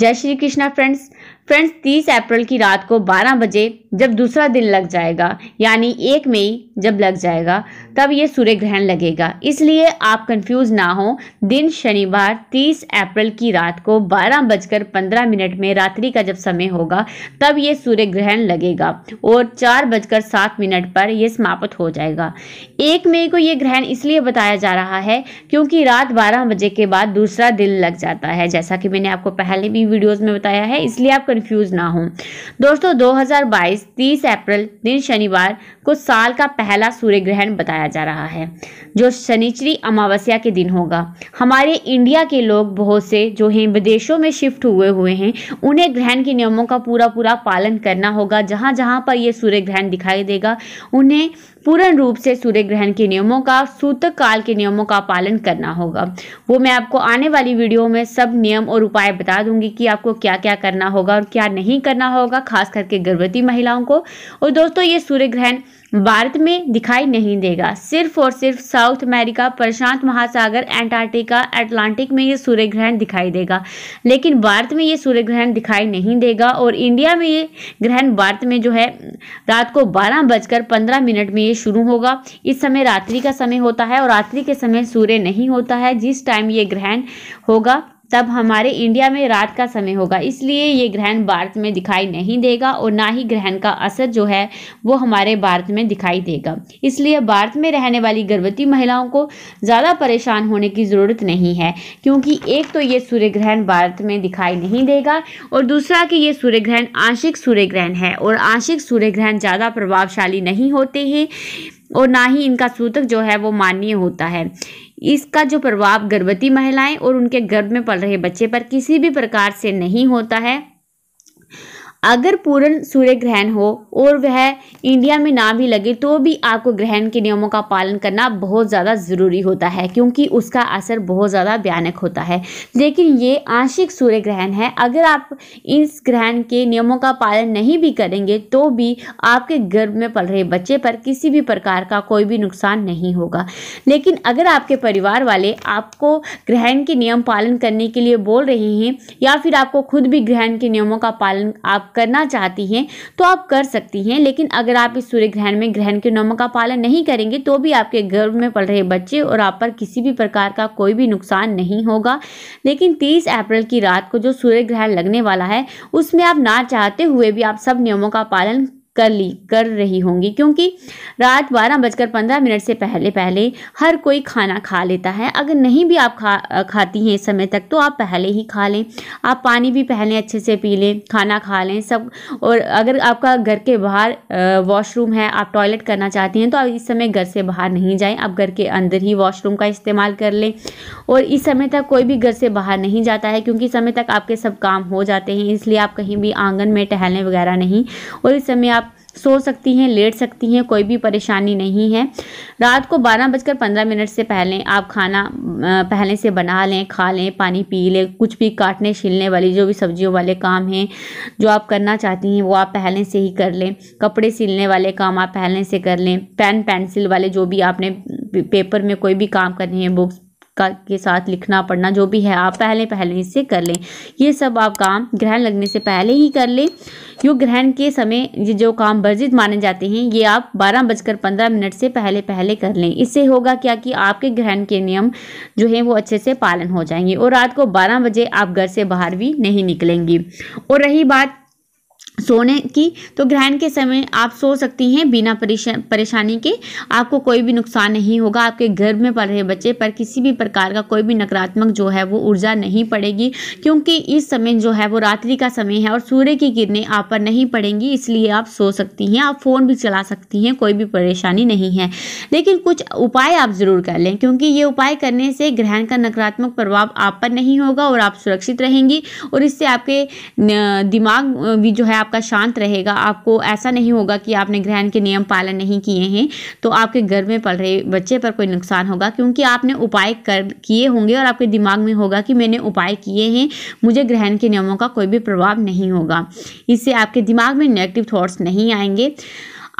जय Shri Krishna friends friends 30 April की रात को 12 बजे जब दूसरा दिन लग जाएगा यानी एक मई जब लग जाएगा तब ये सूर्य ग्रहण लगेगा इसलिए आप कंफ्यूज ना हो दिन शनिवार 30 अप्रैल की रात को बारह बजकर पंद्रह मिनट में रात्रि का जब समय होगा तब ये सूर्य ग्रहण लगेगा और चार बजकर सात मिनट पर यह समाप्त हो जाएगा एक मई को ये ग्रहण इसलिए बताया जा रहा है क्योंकि रात बारह बजे के बाद दूसरा दिन लग जाता है जैसा कि मैंने आपको पहले भी भी वीडियोस में बताया है इसलिए आप कंफ्यूज ना हो दोस्तों 2022 30 अप्रैल दिन शनिवार को साल का पहला सूर्य ग्रहण बताया जा रहा है जो शनिचरी अमावस्या के दिन होगा हमारे इंडिया के लोग बहुत से जो हैं विदेशों में शिफ्ट हुए हुए हैं उन्हें ग्रहण के नियमों का पूरा पूरा पालन करना होगा जहाँ जहाँ पर यह सूर्य ग्रहण दिखाई देगा उन्हें पूर्ण रूप से सूर्य ग्रहण के नियमों का सूतक काल के नियमों का पालन करना होगा वो मैं आपको आने वाली वीडियो में सब नियम और उपाय बता दूंगी कि आपको क्या क्या करना होगा और क्या नहीं करना होगा खास करके गर्भवती महिलाओं को और दोस्तों ये सूर्य ग्रहण भारत में दिखाई नहीं देगा सिर्फ और सिर्फ साउथ अमेरिका प्रशांत महासागर एंटार्क्टिका अटलांटिक में ये सूर्य ग्रहण दिखाई देगा लेकिन भारत में ये सूर्य ग्रहण दिखाई नहीं देगा और इंडिया में ये ग्रहण भारत में जो है रात को बारह बजकर पंद्रह मिनट में ये ये शुरू होगा इस समय रात्रि का समय होता है और रात्रि के समय सूर्य नहीं होता है जिस टाइम ये ग्रहण होगा तब हमारे इंडिया में रात का समय होगा इसलिए ये ग्रहण भारत में दिखाई नहीं देगा और ना ही ग्रहण का असर जो है वो हमारे भारत में दिखाई देगा इसलिए भारत में रहने वाली गर्भवती महिलाओं को ज़्यादा परेशान होने की ज़रूरत नहीं है क्योंकि एक तो ये सूर्य ग्रहण भारत में दिखाई नहीं देगा और दूसरा कि ये सूर्य ग्रहण आंशिक सूर्य ग्रहण है और आंशिक सूर्य ग्रहण ज़्यादा प्रभावशाली नहीं होते हैं और ना ही इनका सूतक जो है वो मान्य होता है इसका जो प्रभाव गर्भवती महिलाएं और उनके गर्भ में पल रहे बच्चे पर किसी भी प्रकार से नहीं होता है अगर पूर्ण सूर्य ग्रहण हो और वह इंडिया में ना भी लगे तो भी आपको ग्रहण के नियमों का पालन करना बहुत ज़्यादा ज़रूरी होता है क्योंकि उसका असर बहुत ज़्यादा भयानक होता है लेकिन ये आंशिक सूर्य ग्रहण है अगर आप इस ग्रहण के नियमों का पालन नहीं भी करेंगे तो भी आपके गर्भ में पल रहे बच्चे पर किसी भी प्रकार का कोई भी नुकसान नहीं होगा लेकिन अगर आपके परिवार वाले आपको ग्रहण के नियम पालन करने के लिए बोल रहे हैं या फिर आपको खुद भी ग्रहण के नियमों का पालन आप करना चाहती हैं तो आप कर सकती हैं लेकिन अगर आप इस सूर्य ग्रहण में ग्रहण के नियमों का पालन नहीं करेंगे तो भी आपके गर्भ में पल रहे बच्चे और आप पर किसी भी प्रकार का कोई भी नुकसान नहीं होगा लेकिन तीस अप्रैल की रात को जो सूर्य ग्रहण लगने वाला है उसमें आप ना चाहते हुए भी आप सब नियमों का पालन कर ली कर रही होंगी क्योंकि रात बारह बजकर पंद्रह मिनट से पहले पहले हर कोई खाना खा लेता है अगर नहीं भी आप खा खाती हैं इस समय तक तो आप पहले ही खा लें आप पानी भी पहले अच्छे से पी लें खाना खा लें सब और अगर आपका घर के बाहर वॉशरूम है आप टॉयलेट करना चाहती हैं तो आप इस समय घर से बाहर नहीं जाएँ आप घर के अंदर ही वॉशरूम का इस्तेमाल कर लें और इस समय तक कोई भी घर से बाहर नहीं जाता है क्योंकि समय तक आपके सब काम हो जाते हैं इसलिए आप कहीं भी आंगन में टहलने वगैरह नहीं और इस समय आप सो सकती हैं लेट सकती हैं कोई भी परेशानी नहीं है रात को बारह बजकर पंद्रह मिनट से पहले आप खाना पहले से बना लें खा लें पानी पी लें कुछ भी काटने छीलने वाली जो भी सब्जियों वाले काम हैं जो आप करना चाहती हैं वो आप पहले से ही कर लें कपड़े सिलने वाले काम आप पहले से कर लें पेन पेंसिल वाले जो भी आपने पेपर में कोई भी काम करने हैं बुक्स का के साथ लिखना पढ़ना जो भी है आप पहले पहले इससे कर लें ये सब आप काम ग्रहण लगने से पहले ही कर लें योग ग्रहण के समय ये जो काम वर्जित माने जाते हैं ये आप बारह बजकर पंद्रह मिनट से पहले पहले कर लें इससे होगा क्या कि आपके ग्रहण के नियम जो हैं वो अच्छे से पालन हो जाएंगे और रात को बारह बजे आप घर से बाहर भी नहीं निकलेंगी और रही बात सोने की तो ग्रहण के समय आप सो सकती हैं बिना परेशानी के आपको कोई भी नुकसान नहीं होगा आपके घर में पल रहे बच्चे पर किसी भी प्रकार का कोई भी नकारात्मक जो है वो ऊर्जा नहीं पड़ेगी क्योंकि इस समय जो है वो रात्रि का समय है और सूर्य की किरणें आप पर नहीं पड़ेंगी इसलिए आप सो सकती हैं आप फ़ोन भी चला सकती हैं कोई भी परेशानी नहीं है लेकिन कुछ उपाय आप ज़रूर कर लें क्योंकि ये उपाय करने से ग्रहण का नकारात्मक प्रभाव आप पर नहीं होगा और आप सुरक्षित रहेंगी और इससे आपके दिमाग भी जो है आपका शांत रहेगा आपको ऐसा नहीं होगा कि आपने ग्रहण के नियम पालन नहीं किए हैं तो आपके घर में पल रहे बच्चे पर कोई नुकसान होगा क्योंकि आपने उपाय कर किए होंगे और आपके दिमाग में होगा कि मैंने उपाय किए हैं मुझे ग्रहण के नियमों का कोई भी प्रभाव नहीं होगा इससे आपके दिमाग में नेगेटिव थाट्स नहीं आएंगे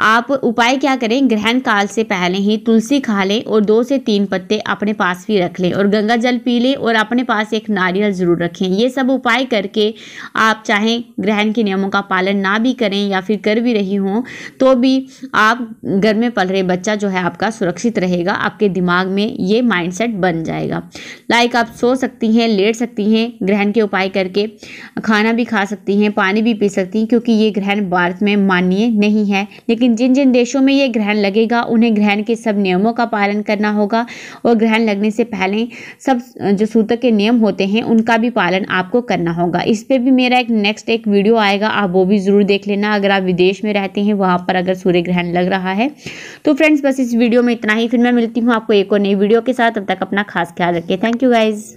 आप उपाय क्या करें ग्रहण काल से पहले ही तुलसी खा लें और दो से तीन पत्ते अपने पास भी रख लें और गंगा जल पी लें और अपने पास एक नारियल ज़रूर रखें ये सब उपाय करके आप चाहें ग्रहण के नियमों का पालन ना भी करें या फिर कर भी रही हों तो भी आप घर में पल रहे बच्चा जो है आपका सुरक्षित रहेगा आपके दिमाग में ये माइंड बन जाएगा लाइक आप सो सकती हैं लेट सकती हैं ग्रहण के उपाय करके खाना भी खा सकती हैं पानी भी पी सकती हैं क्योंकि ये ग्रहण भारत में माननीय नहीं है लेकिन लेकिन जिन जिन देशों में ये ग्रहण लगेगा उन्हें ग्रहण के सब नियमों का पालन करना होगा और ग्रहण लगने से पहले सब जो सूतक के नियम होते हैं उनका भी पालन आपको करना होगा इस पर भी मेरा एक नेक्स्ट एक वीडियो आएगा आप वो भी ज़रूर देख लेना अगर आप विदेश में रहते हैं वहाँ पर अगर सूर्य ग्रहण लग रहा है तो फ्रेंड्स बस इस वीडियो में इतना ही फिर मैं मिलती हूँ आपको एक और नई वीडियो के साथ तब तक अपना खास ख्याल रखें थैंक यू गाइज़